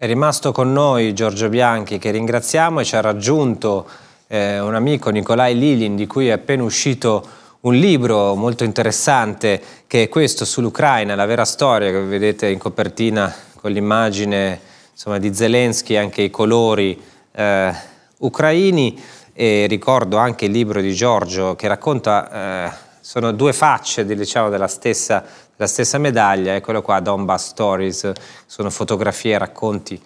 È rimasto con noi Giorgio Bianchi che ringraziamo e ci ha raggiunto eh, un amico Nicolai Lilin di cui è appena uscito un libro molto interessante che è questo sull'Ucraina, la vera storia che vedete in copertina con l'immagine di Zelensky, anche i colori eh, ucraini e ricordo anche il libro di Giorgio che racconta, eh, sono due facce diciamo, della stessa la stessa medaglia, eccola qua, Donbass Stories, sono fotografie racconti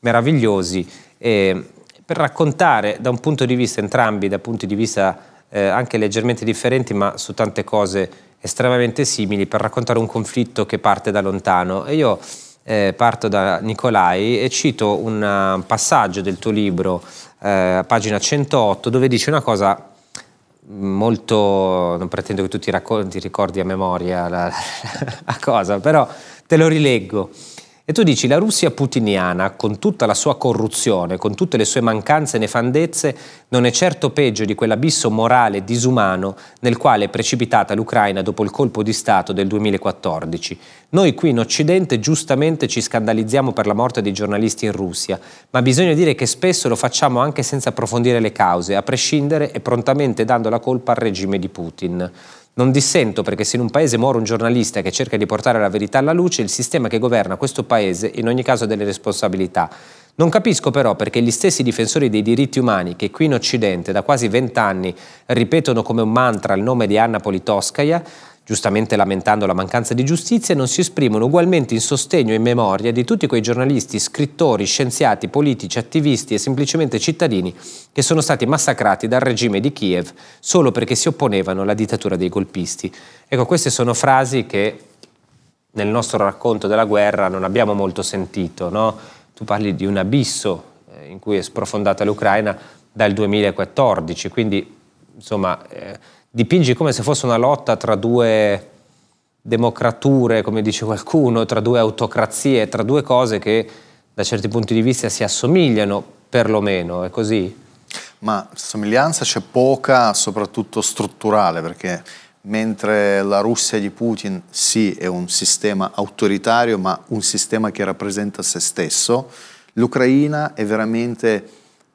meravigliosi e per raccontare da un punto di vista, entrambi da punti di vista eh, anche leggermente differenti, ma su tante cose estremamente simili, per raccontare un conflitto che parte da lontano. E io eh, parto da Nicolai e cito un eh, passaggio del tuo libro, eh, pagina 108, dove dice una cosa molto, non pretendo che tu ti, racconti, ricordi a memoria la, la, la cosa, però te lo rileggo. E tu dici, la Russia putiniana, con tutta la sua corruzione, con tutte le sue mancanze e nefandezze, non è certo peggio di quell'abisso morale disumano nel quale è precipitata l'Ucraina dopo il colpo di Stato del 2014. Noi qui in Occidente giustamente ci scandalizziamo per la morte dei giornalisti in Russia, ma bisogna dire che spesso lo facciamo anche senza approfondire le cause, a prescindere e prontamente dando la colpa al regime di Putin. Non dissento perché se in un paese muore un giornalista che cerca di portare la verità alla luce, il sistema che governa questo paese in ogni caso ha delle responsabilità. Non capisco però perché gli stessi difensori dei diritti umani che qui in Occidente da quasi vent'anni ripetono come un mantra il nome di Anna Politoskaya Giustamente lamentando la mancanza di giustizia, non si esprimono ugualmente in sostegno e in memoria di tutti quei giornalisti, scrittori, scienziati, politici, attivisti e semplicemente cittadini che sono stati massacrati dal regime di Kiev solo perché si opponevano alla dittatura dei golpisti. Ecco, queste sono frasi che nel nostro racconto della guerra non abbiamo molto sentito. No? Tu parli di un abisso eh, in cui è sprofondata l'Ucraina dal 2014, quindi insomma... Eh, dipingi come se fosse una lotta tra due democrature, come dice qualcuno, tra due autocrazie, tra due cose che da certi punti di vista si assomigliano, perlomeno, è così? Ma somiglianza c'è poca, soprattutto strutturale, perché mentre la Russia di Putin sì è un sistema autoritario, ma un sistema che rappresenta se stesso, l'Ucraina è veramente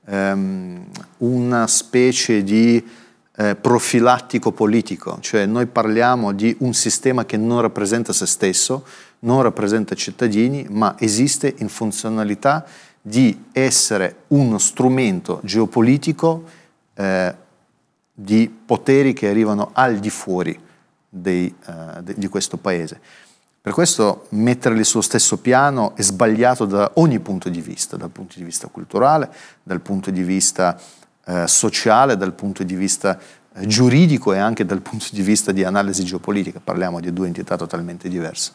ehm, una specie di eh, profilattico politico, cioè noi parliamo di un sistema che non rappresenta se stesso, non rappresenta i cittadini, ma esiste in funzionalità di essere uno strumento geopolitico eh, di poteri che arrivano al di fuori dei, eh, de, di questo paese. Per questo metterli sullo stesso piano è sbagliato da ogni punto di vista, dal punto di vista culturale, dal punto di vista eh, sociale, dal punto di vista eh, giuridico e anche dal punto di vista di analisi geopolitica. Parliamo di due entità totalmente diverse.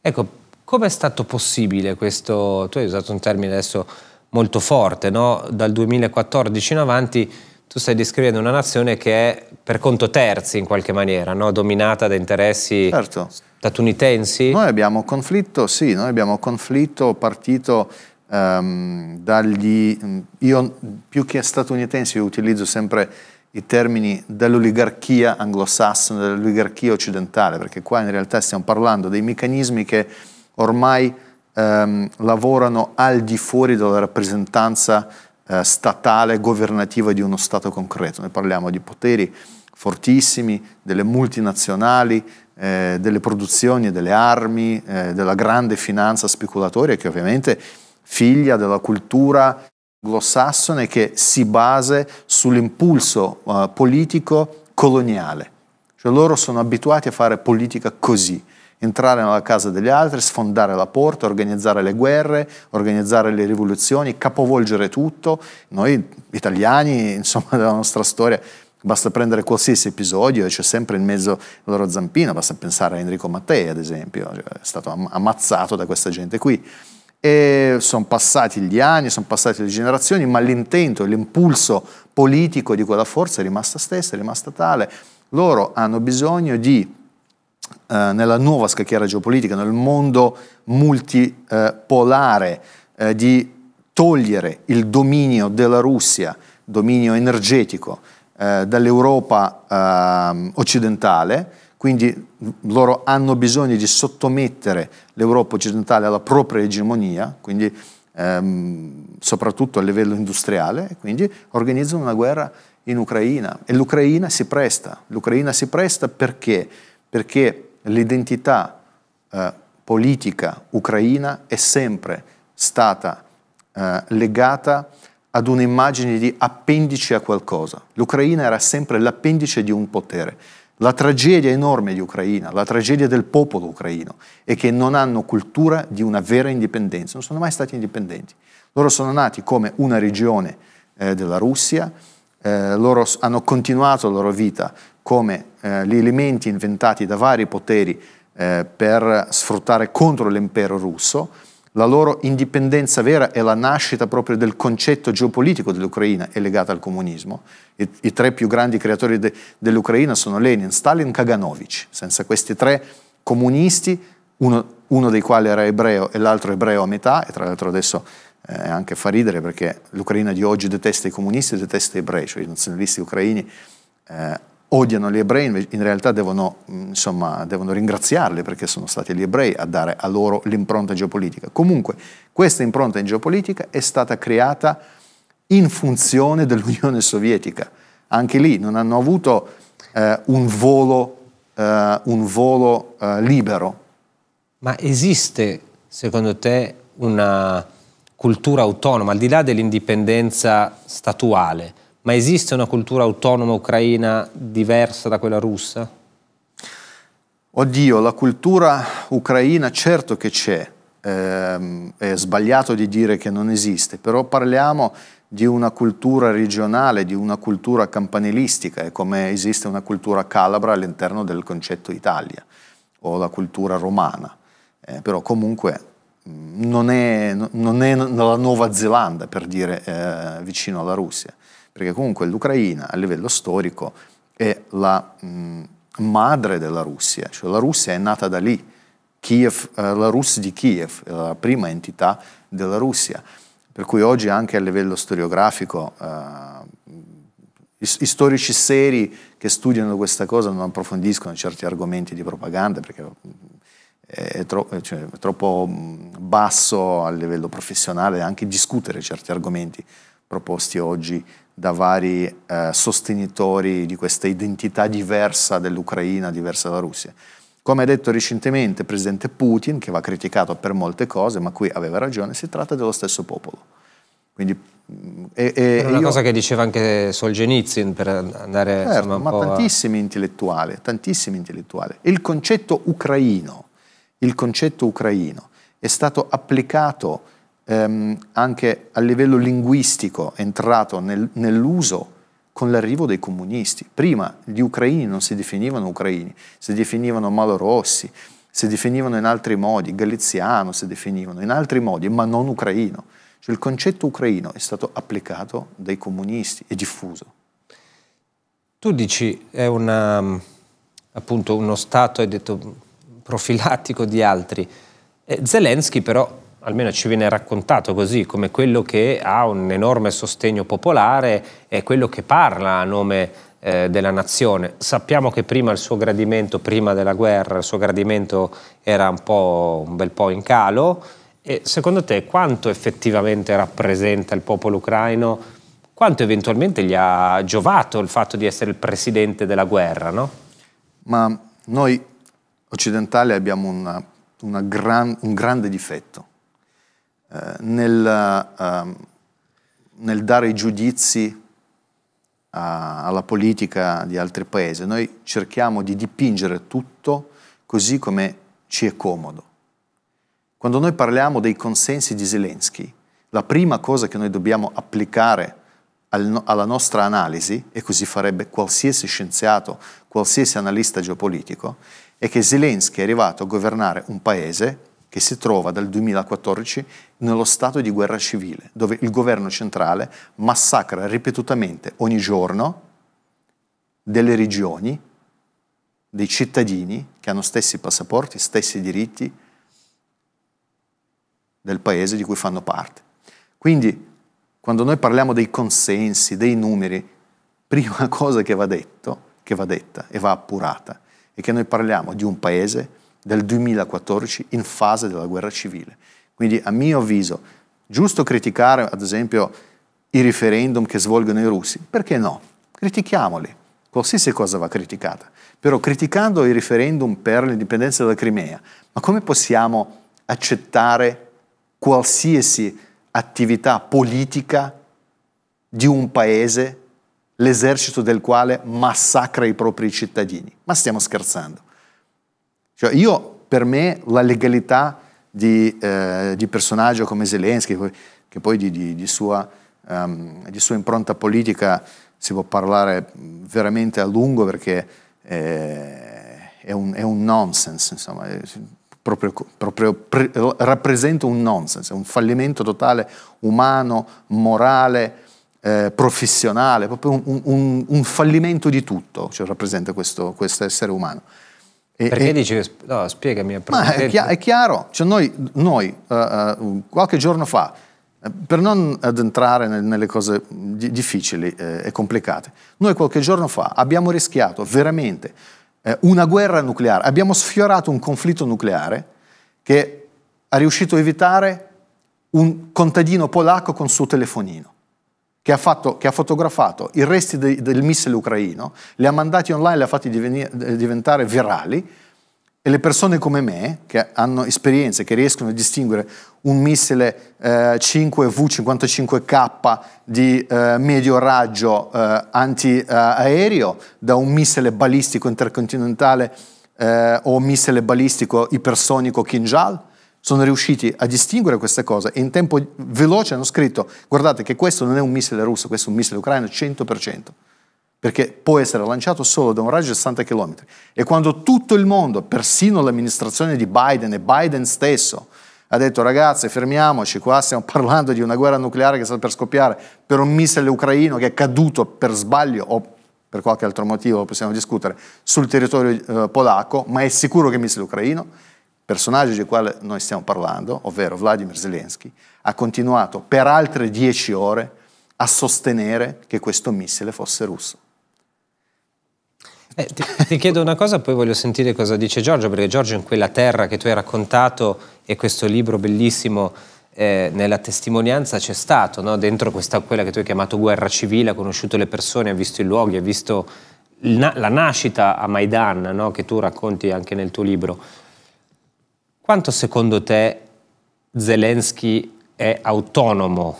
Ecco, come è stato possibile questo, tu hai usato un termine adesso molto forte, no? dal 2014 in avanti tu stai descrivendo una nazione che è per conto terzi in qualche maniera, no? dominata da interessi certo. statunitensi. Noi abbiamo conflitto, sì, noi abbiamo conflitto partito um, dagli... Mm, io più che statunitensi utilizzo sempre i termini dell'oligarchia anglosassone, dell'oligarchia occidentale, perché qua in realtà stiamo parlando dei meccanismi che ormai ehm, lavorano al di fuori della rappresentanza eh, statale, governativa di uno Stato concreto. Noi parliamo di poteri fortissimi, delle multinazionali, eh, delle produzioni, delle armi, eh, della grande finanza speculatoria che ovviamente figlia della cultura anglosassone che si base sull'impulso uh, politico coloniale. Cioè loro sono abituati a fare politica così, entrare nella casa degli altri, sfondare la porta, organizzare le guerre, organizzare le rivoluzioni, capovolgere tutto. Noi italiani, insomma, della nostra storia, basta prendere qualsiasi episodio e c'è sempre in mezzo la loro zampina, basta pensare a Enrico Mattei, ad esempio, cioè, è stato ammazzato da questa gente qui sono passati gli anni, sono passate le generazioni, ma l'intento, l'impulso politico di quella forza è rimasta stessa, è rimasta tale. Loro hanno bisogno di, eh, nella nuova scacchiera geopolitica, nel mondo multipolare, eh, di togliere il dominio della Russia, dominio energetico, eh, dall'Europa ehm, occidentale, quindi loro hanno bisogno di sottomettere l'Europa occidentale alla propria egemonia, quindi ehm, soprattutto a livello industriale, e quindi organizzano una guerra in Ucraina. E l'Ucraina si presta. L'Ucraina si presta perché? Perché l'identità eh, politica ucraina è sempre stata eh, legata ad un'immagine di appendice a qualcosa. L'Ucraina era sempre l'appendice di un potere la tragedia enorme di Ucraina, la tragedia del popolo ucraino è che non hanno cultura di una vera indipendenza, non sono mai stati indipendenti. Loro sono nati come una regione eh, della Russia, eh, loro hanno continuato la loro vita come eh, gli elementi inventati da vari poteri eh, per sfruttare contro l'impero russo, la loro indipendenza vera è la nascita proprio del concetto geopolitico dell'Ucraina è legata al comunismo. I, i tre più grandi creatori de, dell'Ucraina sono Lenin, Stalin, Kaganovich. Senza questi tre comunisti, uno, uno dei quali era ebreo e l'altro ebreo a metà, e tra l'altro adesso eh, anche fa ridere perché l'Ucraina di oggi detesta i comunisti e detesta gli ebrei, cioè i nazionalisti ucraini eh, odiano gli ebrei, in realtà devono, mm, insomma, devono ringraziarli perché sono stati gli ebrei a dare a loro l'impronta geopolitica. Comunque questa impronta in geopolitica è stata creata in funzione dell'Unione Sovietica. Anche lì non hanno avuto eh, un volo, eh, un volo eh, libero. Ma esiste, secondo te, una cultura autonoma, al di là dell'indipendenza statuale? ma esiste una cultura autonoma ucraina diversa da quella russa? Oddio, la cultura ucraina certo che c'è, eh, è sbagliato di dire che non esiste, però parliamo di una cultura regionale, di una cultura campanilistica, è come esiste una cultura calabra all'interno del concetto Italia o la cultura romana, eh, però comunque mm, non è, non è, la Nuova Zelanda, per dire, eh, vicino alla Russia perché comunque l'Ucraina a livello storico è la mh, mm, madre della Russia, cioè la Russia è nata da lì, Kiev, eh, la Russia di Kiev è la prima entità della Russia, per cui oggi anche a livello storiografico eh, i, storici seri che studiano questa cosa non approfondiscono certi argomenti di propaganda perché mm, è, tro- cioè, è troppo mm, basso a livello professionale anche discutere certi argomenti proposti oggi da vari eh, sostenitori di questa identità diversa dell'Ucraina, diversa dalla Russia. Come ha detto recentemente il presidente Putin, che va criticato per molte cose, ma qui aveva ragione, si tratta dello stesso popolo. Quindi, mm, e, e una io... cosa che diceva anche Solzhenitsyn per andare certo, insomma, ma tantissimi a... intellettuali, tantissimi intellettuali. Il concetto ucraino, il concetto ucraino è stato applicato ehm, anche a livello linguistico entrato nel, nell'uso con l'arrivo dei comunisti. Prima gli ucraini non si definivano ucraini, si definivano malorossi, si definivano in altri modi, galiziano si definivano in altri modi, ma non ucraino. Cioè il concetto ucraino è stato applicato dai comunisti e diffuso. Tu dici è una, um, appunto uno stato, hai detto, profilattico di altri. Eh, Zelensky però almeno ci viene raccontato così, come quello che ha un enorme sostegno popolare e quello che parla a nome eh, della nazione. Sappiamo che prima il suo gradimento, prima della guerra, il suo gradimento era un, po', un bel po' in calo. E secondo te quanto effettivamente rappresenta il popolo ucraino? Quanto eventualmente gli ha giovato il fatto di essere il presidente della guerra? No? Ma noi occidentali abbiamo una, una gran, un grande difetto nel, eh, nel, dare giudizi a, alla politica di altri paesi. Noi cerchiamo di dipingere tutto così come ci è comodo. Quando noi parliamo dei consensi di Zelensky, la prima cosa che noi dobbiamo applicare al, alla nostra analisi, e così farebbe qualsiasi scienziato, qualsiasi analista geopolitico, è che Zelensky è arrivato a governare un paese che si trova dal 2014 nello stato di guerra civile, dove il governo centrale massacra ripetutamente ogni giorno delle regioni, dei cittadini che hanno stessi passaporti, stessi diritti del paese di cui fanno parte. Quindi quando noi parliamo dei consensi, dei numeri, prima cosa che va, detto, che va detta e va appurata è che noi parliamo di un paese del 2014 in fase della guerra civile. Quindi a mio avviso, giusto criticare ad esempio i referendum che svolgono i russi, perché no? Critichiamoli, qualsiasi cosa va criticata, però criticando i referendum per l'indipendenza della Crimea, ma come possiamo accettare qualsiasi attività politica di un paese, l'esercito del quale massacra i propri cittadini? Ma stiamo scherzando. Cioè io, per me, la legalità di, eh, di personaggio come Zelensky, che poi di, di, di sua, um, sua, impronta politica si può parlare veramente a lungo perché eh, è, un, è, un, nonsense, insomma, è, proprio, proprio pre, rappresenta un nonsense, è un fallimento totale umano, morale, eh, professionale, proprio un, un, un, fallimento di tutto, cioè rappresenta questo, questo essere umano. E, Perché e, dici No, spiegami. Ma è, chi è chiaro, cioè noi, noi uh, uh, qualche giorno fa, eh, per non addentrare nel, nelle cose difficili e complicate, noi qualche giorno fa abbiamo rischiato veramente una guerra nucleare, abbiamo sfiorato un conflitto nucleare che ha riuscito a evitare un contadino polacco con il suo telefonino che ha, fatto, che ha fotografato i resti de, del missile ucraino, li ha mandati online, li ha fatti divenire, eh, diventare virali e le persone come me, che hanno esperienze, che riescono a distinguere un missile eh, 5V55K di eh, medio raggio eh, antiaereo da un missile balistico intercontinentale eh, o missile balistico ipersonico Kinjal, sono riusciti a distinguere queste cose e in tempo veloce hanno scritto guardate che questo non è un missile russo, questo è un missile ucraino 100%, perché può essere lanciato solo da un raggio di 60 km. E quando tutto il mondo, persino l'amministrazione di Biden e Biden stesso, ha detto ragazzi fermiamoci, qua stiamo parlando di una guerra nucleare che sta per scoppiare per un missile ucraino che è caduto per sbaglio o per qualche altro motivo, possiamo discutere, sul territorio eh, polacco, ma è sicuro che è missile ucraino personaggio del quale noi stiamo parlando, ovvero Vladimir Zelensky, ha continuato per altre dieci ore a sostenere che questo missile fosse russo. Eh, ti, ti, chiedo una cosa, poi voglio sentire cosa dice Giorgio, perché Giorgio in quella terra che tu hai raccontato e questo libro bellissimo eh, nella testimonianza c'è stato, no? dentro questa, quella che tu hai chiamato guerra civile, ha conosciuto le persone, ha visto i luoghi, ha visto il, la nascita a Maidan, no? che tu racconti anche nel tuo libro. Quanto secondo te Zelensky è autonomo?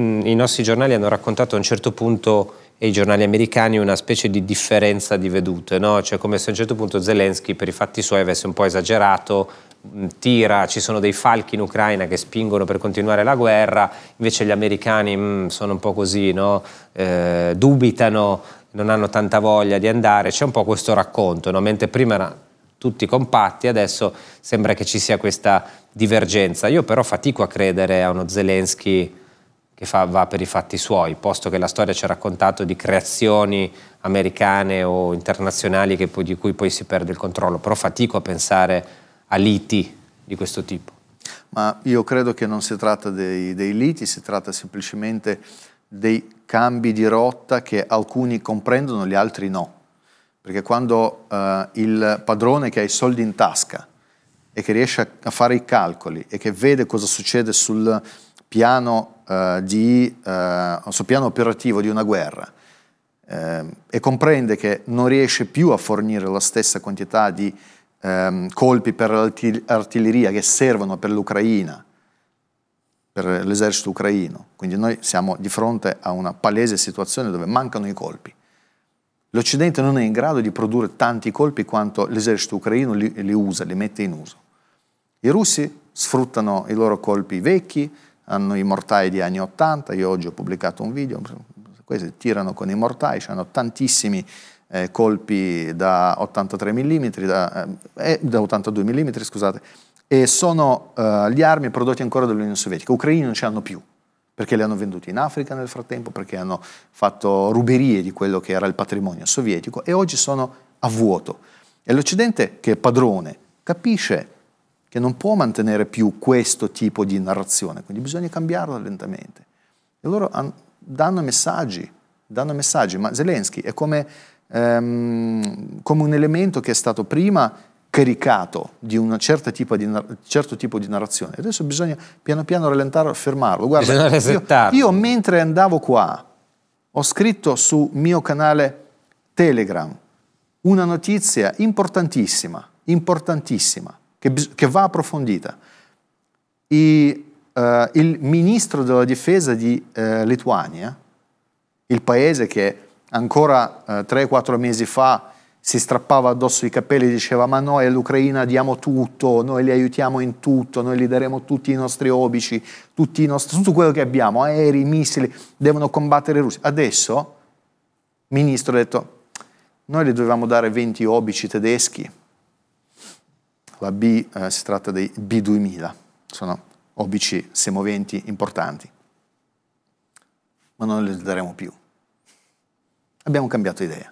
Mm, I nostri giornali hanno raccontato a un certo punto e i giornali americani una specie di differenza di vedute, no? cioè come se a un certo punto Zelensky per i fatti suoi avesse un po' esagerato, mm, tira, ci sono dei falchi in Ucraina che spingono per continuare la guerra, invece gli americani mh, mm, sono un po' così, no? eh, dubitano, non hanno tanta voglia di andare, c'è un po' questo racconto, no? mentre prima era tutti compatti, adesso sembra che ci sia questa divergenza. Io però fatico a credere a uno Zelensky che fa, va per i fatti suoi, posto che la storia ci ha raccontato di creazioni americane o internazionali poi, di cui poi si perde il controllo, però fatico a pensare a liti di questo tipo. Ma io credo che non si tratta dei, dei liti, si tratta semplicemente dei cambi di rotta che alcuni comprendono, gli altri no perché quando eh, il padrone che ha i soldi in tasca e che riesce a fare i calcoli e che vede cosa succede sul piano, eh, di, eh, sul piano operativo di una guerra eh, e comprende che non riesce più a fornire la stessa quantità di ehm, colpi per l'artiglieria che servono per l'Ucraina, per l'esercito ucraino, quindi noi siamo di fronte a una palese situazione dove mancano i colpi L'Occidente non è in grado di produrre tanti colpi quanto l'esercito ucraino li, li usa, li mette in uso. I russi sfruttano i loro colpi vecchi, hanno i mortai di anni 80, io oggi ho pubblicato un video, questi tirano con i mortai, hanno tantissimi eh, colpi da 83 mm, da, eh, eh da 82 mm, scusate, e sono eh, gli armi prodotte ancora dall'Unione Sovietica, ucraini non ce hanno più perché li hanno venduti in Africa nel frattempo, perché hanno fatto ruberie di quello che era il patrimonio sovietico e oggi sono a vuoto. E l'Occidente, che è padrone, capisce che non può mantenere più questo tipo di narrazione, quindi bisogna cambiarla lentamente. E loro danno messaggi, danno messaggi, ma Zelensky è come, um, come un elemento che è stato prima scaricato di un certo tipo di, certo tipo di narrazione. Adesso bisogna piano piano rallentare, fermarlo. Guarda, io, io mentre andavo qua ho scritto su mio canale Telegram una notizia importantissima, importantissima, che, che va approfondita. I, uh, il ministro della difesa di uh, Lituania, il paese che ancora uh, eh, 3-4 mesi fa si strappava addosso i capelli e diceva ma noi all'Ucraina diamo tutto, noi li aiutiamo in tutto, noi gli daremo tutti i nostri obici, i nostri, tutto quello che abbiamo, aerei, missili, devono combattere i russi. Adesso il ministro ha detto noi gli dovevamo dare 20 obici tedeschi, la B eh, si tratta dei B2000, sono obici semoventi importanti, ma non li daremo più. Abbiamo cambiato idea.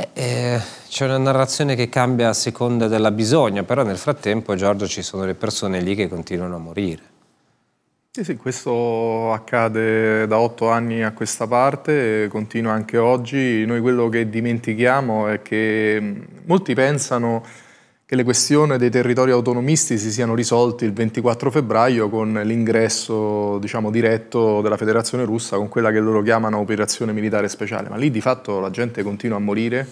Eh, eh, c'è una narrazione che cambia a seconda della bisogna, però nel frattempo, Giorgio, ci sono le persone lì che continuano a morire. Sì, sì, questo accade da otto anni a questa parte e continua anche oggi. Noi quello che dimentichiamo è che mm, molti pensano che le questioni dei territori autonomisti si siano risolti il 24 febbraio con l'ingresso diciamo, diretto della Federazione Russa con quella che loro chiamano operazione militare speciale, ma lì di fatto la gente continua a morire,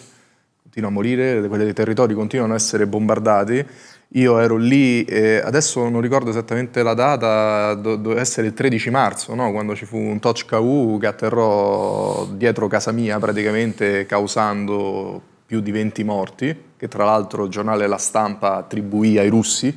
continua a morire, quei territori continuano a essere bombardati. Io ero lì, eh, adesso non ricordo esattamente la data, doveva essere il 13 marzo, no? quando ci fu un Tochka-U che atterrò dietro casa mia praticamente causando più di 20 morti che tra l'altro il giornale La Stampa attribuì ai russi,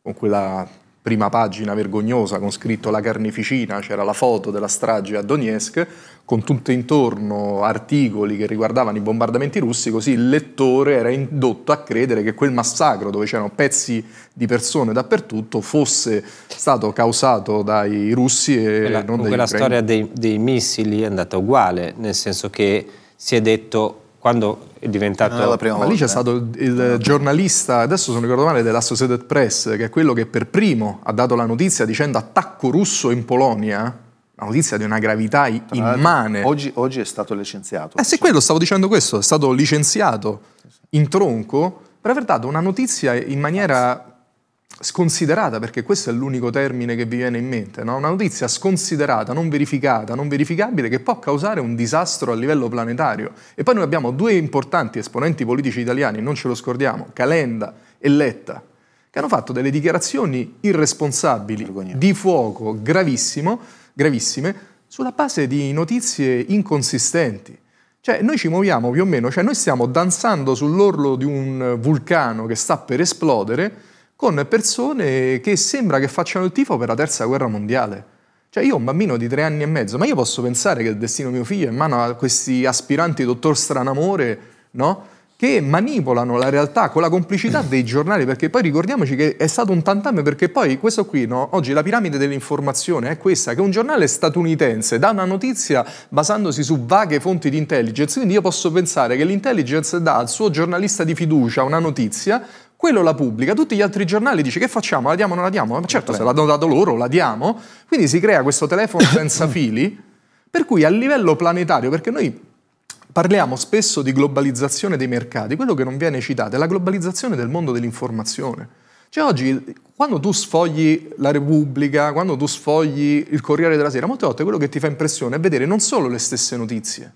con quella prima pagina vergognosa con scritto la carneficina, c'era la foto della strage a Donetsk, con tutto intorno articoli che riguardavano i bombardamenti russi, così il lettore era indotto a credere che quel massacro dove c'erano pezzi di persone dappertutto fosse stato causato dai russi e quella, non dai Quella storia dei, dei missili è andata uguale, nel senso che si è detto quando è diventato... la prima Ma volta. lì c'è eh. stato il giornalista, adesso se non ricordo male, dell'Associated Press, che è quello che per primo ha dato la notizia dicendo attacco russo in Polonia, la notizia di una gravità immane. Oggi, oggi è stato licenziato. Eh, se quello stavo dicendo questo, è stato licenziato in tronco per aver dato una notizia in maniera sconsiderata, perché questo è l'unico termine che vi viene in mente, no? una notizia sconsiderata, non verificata, non verificabile, che può causare un disastro a livello planetario. E poi noi abbiamo due importanti esponenti politici italiani, non ce lo scordiamo, Calenda e Letta, che hanno fatto delle dichiarazioni irresponsabili, Vergognoso. di fuoco, gravissime, sulla base di notizie inconsistenti. Cioè, noi ci muoviamo più o meno, cioè noi stiamo danzando sull'orlo di un vulcano che sta per esplodere, con persone che sembra che facciano il tifo per la terza guerra mondiale. Cioè io ho un bambino di tre anni e mezzo, ma io posso pensare che il destino mio figlio è in mano a questi aspiranti dottor Stranamore, no? che manipolano la realtà con la complicità dei giornali, perché poi ricordiamoci che è stato un tantam, perché poi questo qui, no? oggi la piramide dell'informazione è questa, che un giornale statunitense dà una notizia basandosi su vaghe fonti di intelligence, quindi io posso pensare che l'intelligence dà al suo giornalista di fiducia una notizia, quello la pubblica, tutti gli altri giornali dicono che facciamo, la diamo o non la diamo? Ma certo, se l'hanno dato loro, la diamo. Quindi si crea questo telefono senza fili, per cui a livello planetario, perché noi parliamo spesso di globalizzazione dei mercati, quello che non viene citato è la globalizzazione del mondo dell'informazione. Cioè oggi, quando tu sfogli la Repubblica, quando tu sfogli il Corriere della Sera, molte volte quello che ti fa impressione è vedere non solo le stesse notizie,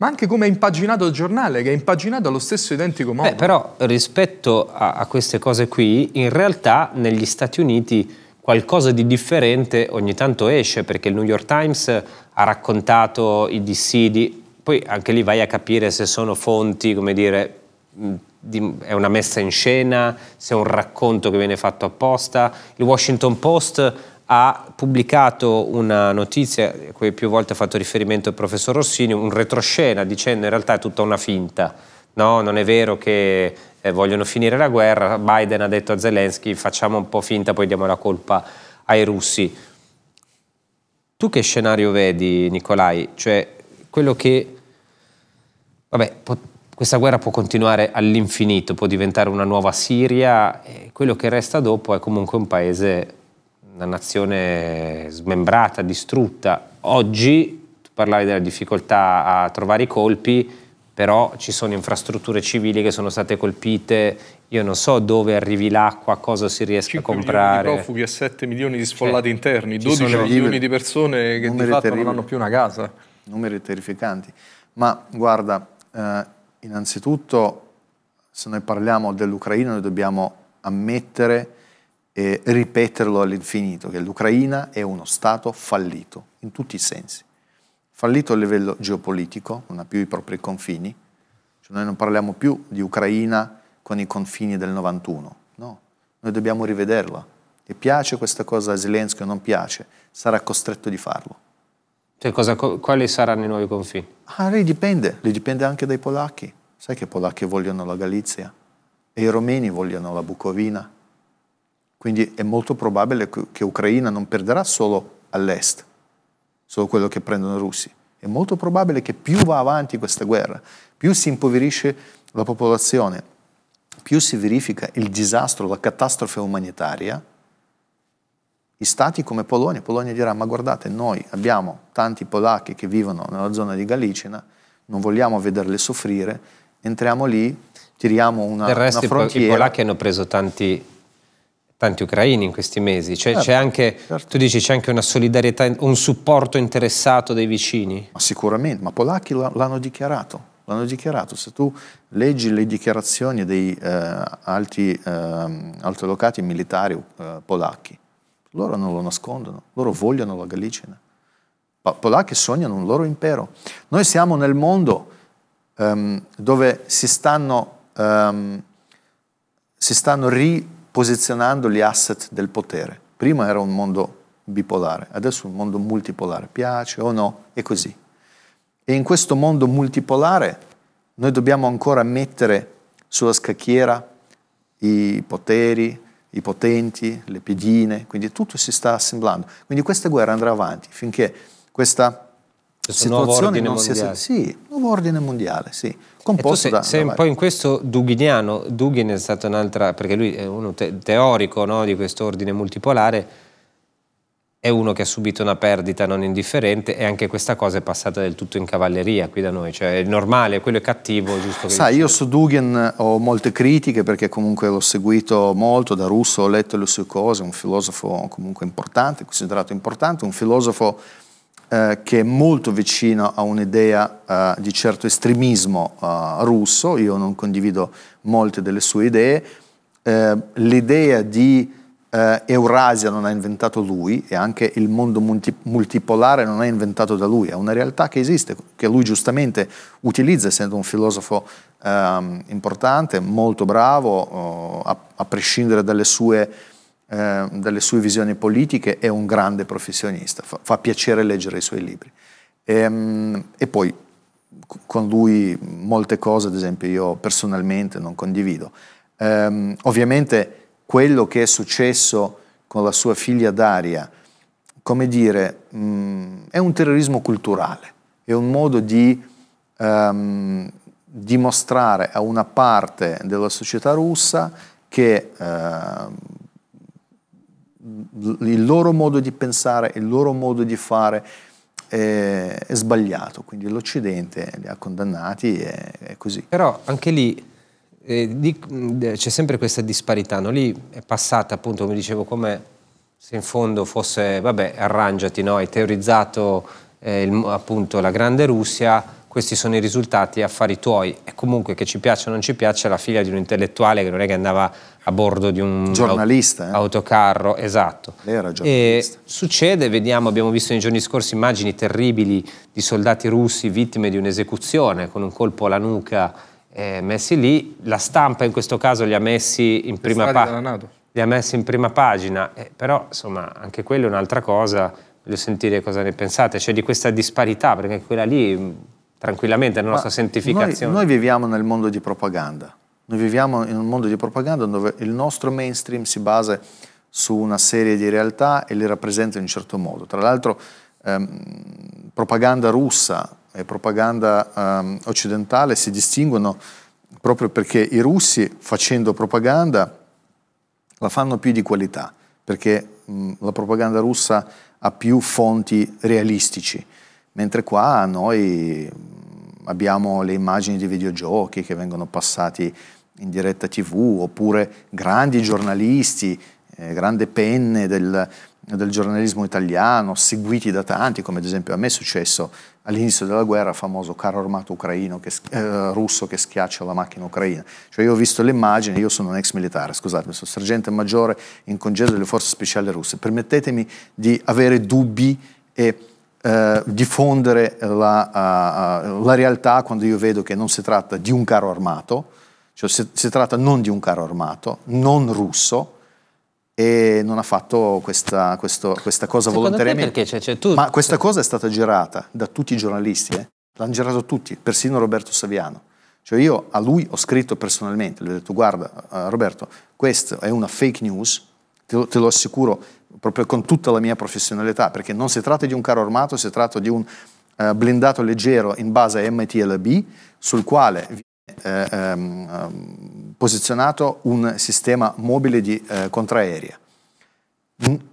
ma anche come è impaginato il giornale, che è impaginato allo stesso identico modo. Beh, però rispetto a, a queste cose qui, in realtà negli Stati Uniti qualcosa di differente ogni tanto esce, perché il New York Times ha raccontato i dissidi, poi anche lì vai a capire se sono fonti, come dire, di, è una messa in scena, se è un racconto che viene fatto apposta. Il Washington Post ha pubblicato una notizia a cui più volte ha fatto riferimento il professor Rossini, un retroscena dicendo in realtà è tutta una finta, no, non è vero che eh, vogliono finire la guerra, Biden ha detto a Zelensky facciamo un po' finta, poi diamo la colpa ai russi. Tu che scenario vedi, Nicolai? Cioè, quello che... Vabbè, questa guerra può continuare all'infinito, può diventare una nuova Siria, e quello che resta dopo è comunque un paese una nazione smembrata, distrutta. Oggi tu parlavi della difficoltà a trovare i colpi, però ci sono infrastrutture civili che sono state colpite, io non so dove arrivi l'acqua, cosa si riesce a comprare. 5 milioni di profughi e 7 milioni di cioè, sfollati cioè, interni, 12 milioni di persone che Numeri di fatto terribili. non hanno più una casa. Numeri terrificanti. Ma guarda, eh, innanzitutto se noi parliamo dell'Ucraina noi dobbiamo ammettere e ripeterlo all'infinito, che l'Ucraina è uno Stato fallito in tutti i sensi. Fallito a livello geopolitico, non ha più i propri confini, cioè noi non parliamo più di Ucraina con i confini del 91, no, noi dobbiamo rivederla. E piace questa cosa a Zelensky o non piace, sarà costretto di farlo. Cioè cosa, quali saranno i nuovi confini? Ah, lì dipende, lì dipende anche dai polacchi. Sai che i polacchi vogliono la Galizia e i romeni vogliono la Bucovina quindi è molto probabile che Ucraina non perderà solo all'est, solo quello che prendono i russi. È molto probabile che più va avanti questa guerra, più si impoverisce la popolazione, più si verifica il disastro, la catastrofe umanitaria, i stati come Polonia, Polonia dirà ma guardate noi abbiamo tanti polacchi che vivono nella zona di Galicina, non vogliamo vederle soffrire, entriamo lì, tiriamo una, Del resto una frontiera. I polacchi hanno preso tanti tanti ucraini in questi mesi. Cioè, certo, anche, certo. Tu dici c'è anche una solidarietà, un supporto interessato dei vicini? Ma sicuramente, ma polacchi l'hanno dichiarato. L'hanno dichiarato, se tu leggi le dichiarazioni dei eh, alti, eh, altolocati militari eh, polacchi, loro non lo nascondono, loro vogliono la Galicina. Pa- polacchi sognano un loro impero. Noi siamo nel mondo ehm, dove si stanno, ehm, si stanno ri- posizionando gli asset del potere. Prima era un mondo bipolare, adesso un mondo multipolare, piace o no, è così. E in questo mondo multipolare noi dobbiamo ancora mettere sulla scacchiera i poteri, i potenti, le pedine, quindi tutto si sta assemblando. Quindi questa guerra andrà avanti finché questa questo cioè, nuovo ordine mondiale. Si, sì, nuovo ordine mondiale, sì. Composto e tu sei, da, sei da un po' in questo dughiniano, Dugin è stato un'altra, perché lui è uno te, teorico no, di questo ordine multipolare, è uno che ha subito una perdita non indifferente e anche questa cosa è passata del tutto in cavalleria qui da noi, cioè è normale, quello è cattivo, giusto? Sai, io su Dugin ho molte critiche perché comunque l'ho seguito molto da russo, ho letto le sue cose, un filosofo comunque importante, considerato importante, un filosofo eh, che è molto vicino a un'idea eh, di certo estremismo eh, russo, io non condivido molte delle sue idee, eh, l'idea di eh, Eurasia non ha inventato lui e anche il mondo multi- multipolare non è inventato da lui, è una realtà che esiste, che lui giustamente utilizza essendo un filosofo ehm, importante, molto bravo, oh, a, a, prescindere dalle sue Ehm, delle sue visioni politiche, è un grande professionista, fa, fa piacere leggere i suoi libri. E, ehm, e, poi con lui molte cose, ad esempio, io personalmente non condivido. Ehm, ovviamente quello che è successo con la sua figlia Daria, come dire, mh, mm, è un terrorismo culturale, è un modo di ehm, dimostrare a una parte della società russa che eh, il loro modo di pensare, il loro modo di fare è, eh, è sbagliato, quindi l'Occidente li ha condannati e è così. Però anche lì eh, eh, c'è sempre questa disparità, no? lì è passata appunto, come dicevo, come se in fondo fosse, vabbè, arrangiati, no? hai teorizzato eh, il, appunto la grande Russia, questi sono i risultati, affari tuoi. E comunque che ci piaccia o non ci piaccia, la figlia di un intellettuale che non è che andava a bordo di un giornalista, aut eh? autocarro, esatto. Lei Era giornalista. E succede, vediamo, abbiamo visto nei giorni scorsi immagini terribili di soldati russi vittime di un'esecuzione con un colpo alla nuca eh, messi lì. La stampa in questo caso li ha messi in prima pagina. Li ha messi in prima pagina, eh, però insomma anche quello è un'altra cosa, voglio sentire cosa ne pensate, cioè di questa disparità, perché quella lì tranquillamente nella nostra santificazione. Noi, noi, viviamo nel mondo di propaganda, noi viviamo in un mondo di propaganda dove il nostro mainstream si basa su una serie di realtà e le rappresenta in un certo modo. Tra l'altro ehm, propaganda russa e propaganda ehm, occidentale si distinguono proprio perché i russi facendo propaganda la fanno più di qualità, perché mh, la propaganda russa ha più fonti realistici Mentre qua noi mm, abbiamo le immagini di videogiochi che vengono passati in diretta tv, oppure grandi giornalisti, eh, grande penne del, del giornalismo italiano, seguiti da tanti, come ad esempio a me è successo all'inizio della guerra, il famoso carro armato che, eh, russo che schiaccia la macchina ucraina. Cioè io ho visto le immagini, io sono un ex militare, scusatemi, sono sergente maggiore in congedo delle forze speciali russe. Permettetemi di avere dubbi e eh, diffondere la, uh, la, realtà quando io vedo che non si tratta di un carro armato, cioè si, si tratta non di un carro armato, non russo, e non ha fatto questa, questo, questa cosa Secondo volontariamente. Cioè, cioè, tu... Ma questa cosa è stata girata da tutti i giornalisti, eh? l'hanno girato tutti, persino Roberto Saviano. Cioè io a lui ho scritto personalmente, gli ho detto guarda Roberto, questa è una fake news, te lo, te lo assicuro, proprio con tutta la mia professionalità, perché non si tratta di un carro armato, si tratta di un eh, blindato leggero in base a MTLB sul quale viene eh, um, posizionato un sistema mobile di eh, contraerea.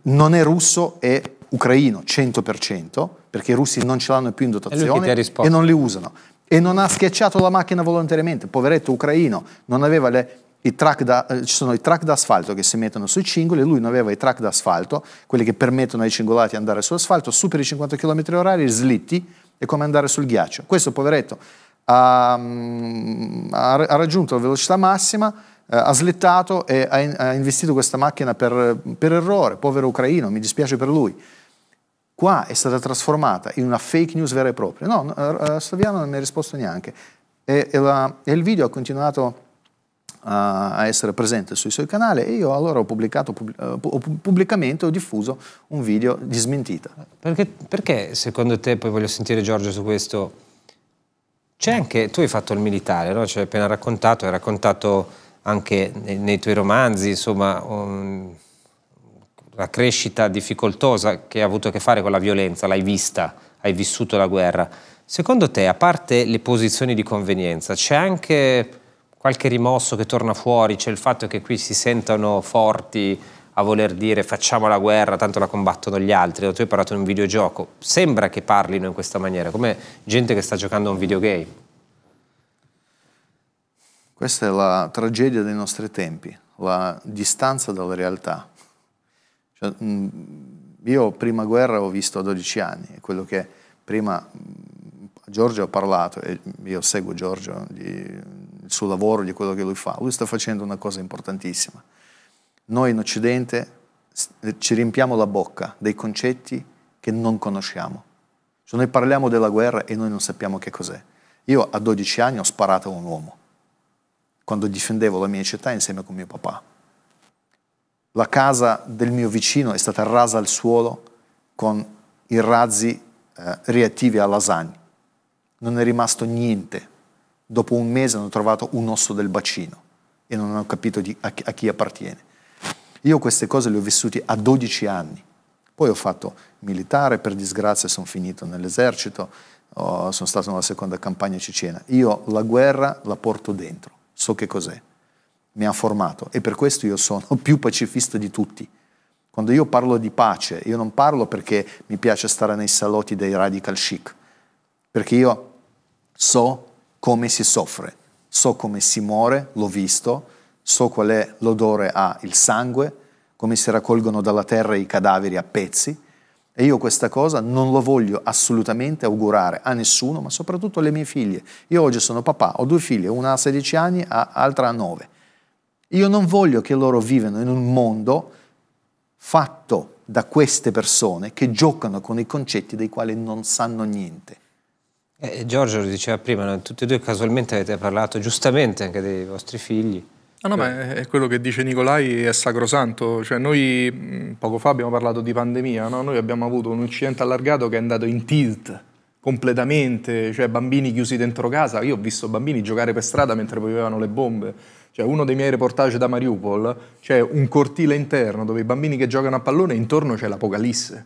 non è russo, è ucraino 100%, perché i russi non ce l'hanno più in dotazione e non li usano. E non ha schiacciato la macchina volontariamente, poveretto ucraino, non aveva le da, eh, ci sono i track d'asfalto che si mettono sui cingoli, lui non aveva i track d'asfalto, quelli che permettono ai cingolati di andare sull'asfalto, superi i 50 km h slitti, è come andare sul ghiaccio. Questo poveretto ha, mm, ha raggiunto la velocità massima, eh, ha slittato e ha, investito questa macchina per, per, errore, povero ucraino, mi dispiace per lui. Qua è stata trasformata in una fake news vera e propria. No, eh, Saviano non mi ha risposto neanche. E, e, la, e il video ha continuato a essere presente sui suoi canali e io allora ho pubblicato eh, pubblicamente ho diffuso un video di smentita. Perché, perché secondo te, poi voglio sentire Giorgio su questo, c'è anche, tu hai fatto il militare, no? ci hai appena raccontato, hai raccontato anche nei, nei tuoi romanzi, insomma, la crescita difficoltosa che ha avuto a che fare con la violenza, l'hai vista, hai vissuto la guerra. Secondo te, a parte le posizioni di convenienza, c'è anche qualche rimosso che torna fuori, c'è cioè il fatto che qui si sentano forti a voler dire facciamo la guerra, tanto la combattono gli altri, tu hai parlato di un videogioco, sembra che parlino in questa maniera, come gente che sta giocando a un videogame. Questa è la tragedia dei nostri tempi, la distanza dalla realtà. Cioè, io prima guerra ho visto a 12 anni, è quello che prima Giorgio ha parlato, e io seguo Giorgio il suo lavoro, di quello che lui fa. Lui sta facendo una cosa importantissima. Noi in Occidente eh, ci riempiamo la bocca dei concetti che non conosciamo. Cioè noi parliamo della guerra e noi non sappiamo che cos'è. Io a 12 anni ho sparato a un uomo quando difendevo la mia città insieme con mio papà. La casa del mio vicino è stata rasa al suolo con i razzi eh, reattivi a lasagne. Non è rimasto niente Dopo un mese hanno trovato un osso del bacino e non hanno capito di, a, chi, a chi appartiene. Io queste cose le ho vissute a 12 anni. Poi ho fatto militare, per disgrazia sono finito nell'esercito, oh, sono stato nella seconda campagna cecena. Io la guerra la porto dentro, so che cos'è, mi ha formato e per questo io sono più pacifista di tutti. Quando io parlo di pace, io non parlo perché mi piace stare nei salotti dei radical chic, perché io so come si soffre, so come si muore, l'ho visto, so qual è l'odore ha il sangue, come si raccolgono dalla terra i cadaveri a pezzi. E io questa cosa non la voglio assolutamente augurare a nessuno, ma soprattutto alle mie figlie. Io oggi sono papà, ho due figlie, una a 16 anni, l'altra a 9. Io non voglio che loro vivano in un mondo fatto da queste persone che giocano con i concetti dei quali non sanno niente. Eh, Giorgio lo diceva prima, tutti e due casualmente avete parlato giustamente anche dei vostri figli. Ah, no, ma è quello che dice Nicolai è sacrosanto, cioè noi mm, poco fa abbiamo parlato di pandemia, no? noi abbiamo avuto un incidente allargato che è andato in tilt completamente, cioè bambini chiusi dentro casa, io ho visto bambini giocare per strada mentre piovevano le bombe, cioè uno dei miei reportage da Mariupol, c'è cioè un cortile interno dove i bambini che giocano a pallone intorno c'è l'apocalisse,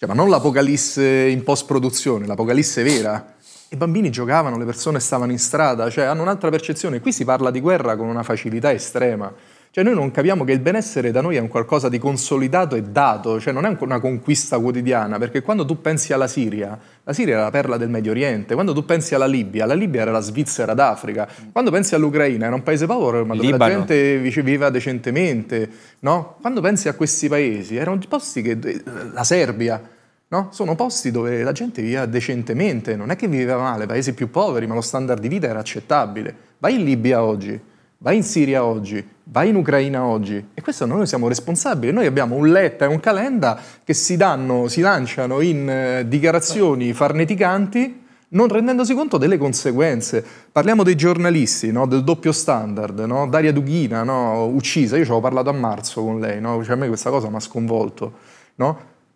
cioè, ma non l'apocalisse in post-produzione, l'apocalisse vera. I bambini giocavano, le persone stavano in strada, cioè hanno un'altra percezione. Qui si parla di guerra con una facilità estrema. Cioè noi non capiamo che il benessere da noi è un qualcosa di consolidato e dato, cioè non è una conquista quotidiana, perché quando tu pensi alla Siria, la Siria era la perla del Medio Oriente, quando tu pensi alla Libia, la Libia era la Svizzera d'Africa, quando pensi all'Ucraina era un paese povero ma dove la gente viveva decentemente, no? Quando pensi a questi paesi, erano posti che... Eh, la Serbia, No? Sono posti dove la gente viveva decentemente, non è che viveva male, paesi più poveri, ma lo standard di vita era accettabile. Vai in Libia oggi, vai in Siria oggi, vai in Ucraina oggi. E questo noi siamo responsabili. Noi abbiamo un Letta e un Calenda che si, danno, si lanciano in eh, dichiarazioni farneticanti non rendendosi conto delle conseguenze. Parliamo dei giornalisti, no? del doppio standard, no? Daria Dughina no? uccisa, io ci avevo parlato a marzo con lei, cioè, a me questa cosa mi ha sconvolto.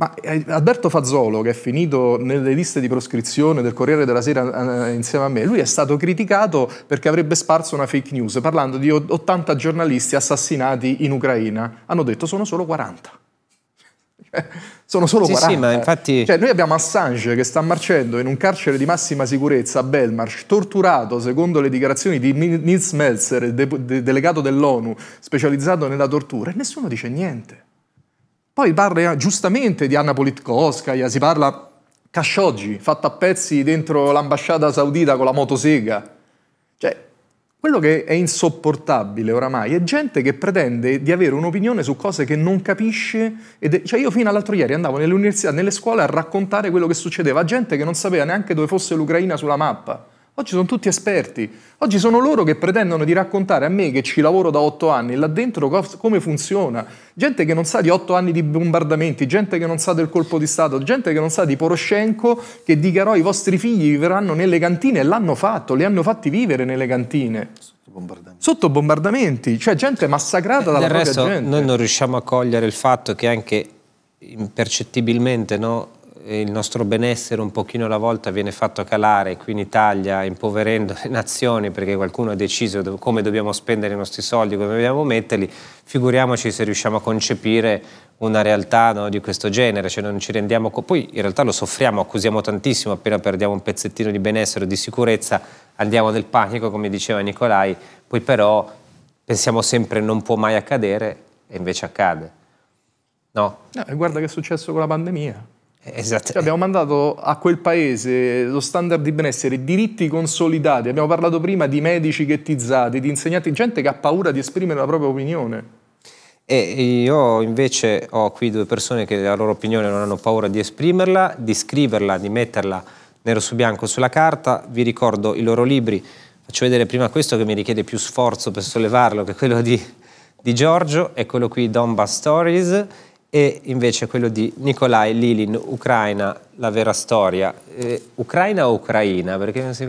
Ma eh, Alberto Fazzolo, che è finito nelle liste di proscrizione del Corriere della Sera eh, eh, insieme a me, lui è stato criticato perché avrebbe sparso una fake news parlando di 80 giornalisti assassinati in Ucraina. Hanno detto sono solo 40. Cioè, sono solo sì, 40. Sì, ma infatti... Cioè, noi abbiamo Assange che sta marcendo in un carcere di massima sicurezza a Belmarsh, torturato secondo le dichiarazioni di Nils Meltzer, il de de delegato dell'ONU specializzato nella tortura, e nessuno dice niente. Poi parla giustamente di Anna Politkovskaya, si parla Khashoggi, fatta a pezzi dentro l'ambasciata saudita con la motosega. Cioè, quello che è insopportabile oramai è gente che pretende di avere un'opinione su cose che non capisce. È... Cioè, io fino all'altro ieri andavo nelle università, nelle scuole a raccontare quello che succedeva a gente che non sapeva neanche dove fosse l'Ucraina sulla mappa. Oggi sono tutti esperti, oggi sono loro che pretendono di raccontare a me che ci lavoro da otto anni là dentro come funziona. Gente che non sa di otto anni di bombardamenti, gente che non sa del colpo di Stato, gente che non sa di Poroshenko che dichiarò i vostri figli vivranno nelle cantine e l'hanno fatto, li hanno fatti vivere nelle cantine. Sotto bombardamenti. Sotto bombardamenti, cioè gente massacrata eh, dalla propria resto, gente. Noi non riusciamo a cogliere il fatto che anche impercettibilmente no, il nostro benessere un pochino alla volta viene fatto calare qui in Italia impoverendo le nazioni perché qualcuno ha deciso come dobbiamo spendere i nostri soldi, come dobbiamo metterli, figuriamoci se riusciamo a concepire una realtà no, di questo genere, cioè non ci rendiamo conto, poi in realtà lo soffriamo, accusiamo tantissimo, appena perdiamo un pezzettino di benessere o di sicurezza andiamo nel panico come diceva Nicolai, poi però pensiamo sempre non può mai accadere e invece accade. No. no. guarda che è successo con la pandemia. Esatto. abbiamo mandato a quel paese lo standard di benessere, diritti consolidati. Abbiamo parlato prima di medici ghettizzati, di insegnanti, gente che ha paura di esprimere la propria opinione. E io invece ho qui due persone che la loro opinione non hanno paura di esprimerla, di scriverla, di metterla nero su bianco sulla carta. Vi ricordo i loro libri. Faccio vedere prima questo che mi richiede più sforzo per sollevarlo che è quello di, di Giorgio. Eccolo qui, Donba Stories e invece quello di Nikolai Lilin, Ucraina, la vera storia. Eh, Ucraina o Ucraina? Perché non si...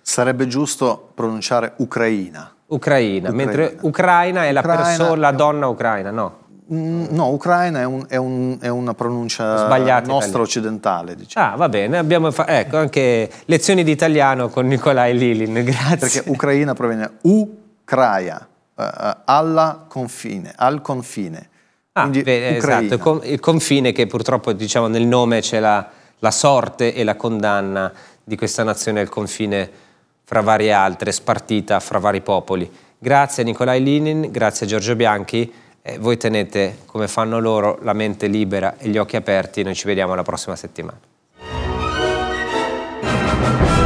Sarebbe giusto pronunciare Ucraina. Ucraina, Ucraina. mentre Ucraina è la, persona, la donna ucraina, no? Mm, no, Ucraina è, un, è, un, è una pronuncia Sbagliate nostra italiano. occidentale. Diciamo. Ah, va bene, fa- ecco anche lezioni di italiano con Nicolai Lilin, grazie. Perché Ucraina proviene da Ucraia, eh, eh, alla confine, al confine. Ah, beh, esatto, il confine che purtroppo diciamo, nel nome c'è la, la, sorte e la condanna di questa nazione al confine fra varie altre, spartita fra vari popoli. Grazie a Nicolai Linin, grazie a Giorgio Bianchi, eh, voi tenete come fanno loro la mente libera e gli occhi aperti, noi ci vediamo la prossima settimana.